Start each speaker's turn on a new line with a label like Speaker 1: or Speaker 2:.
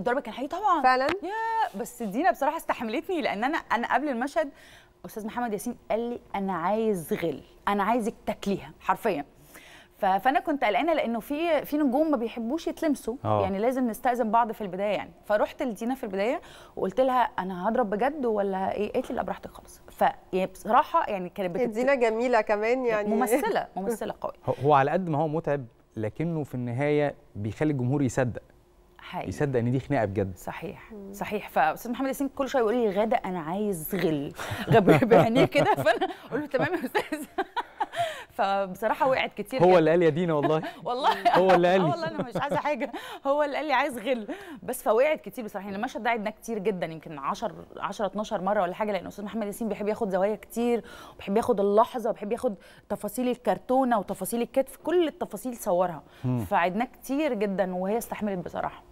Speaker 1: الضرب كان حقيقي طبعا فعلا يا بس دينا بصراحه استحملتني لان انا انا قبل المشهد استاذ محمد ياسين قال لي انا عايز غل انا عايزك تاكليها حرفيا فانا كنت قلقانه لانه في في نجوم ما بيحبوش يتلمسوا أوه. يعني لازم نستاذن بعض في البدايه يعني فرحت لدينا في البدايه وقلت لها انا هضرب بجد ولا ايه قالت لي لا براحتك خالص فبصراحه يعني, يعني كانت بتت... دينا جميله كمان يعني ممثله ممثله قوي
Speaker 2: هو على قد ما هو متعب لكنه في النهايه بيخلي الجمهور يصدق حقيقي. يصدق ان دي خناقه بجد صحيح
Speaker 1: مم. صحيح فاستاذ محمد ياسين كل شويه يقول لي غاده انا عايز غل غبي بعينيه كده فانا اقول له تمام يا استاذ فبصراحه وقعت كتير هو اللي قال يا دينا والله والله هو اللي قال والله انا مش عايزه حاجه هو اللي قال لي عايز غل بس فوقعت كتير بصراحه يعني المشهد ده عدناه كتير جدا يمكن 10 10 12 مره ولا حاجه لان استاذ محمد ياسين بيحب ياخد زوايا كتير وبيحب ياخد اللحظه وبيحب ياخد تفاصيل الكرتونه وتفاصيل الكتف كل التفاصيل صورها فعدناه كتير جدا وهي استحملت بصراحه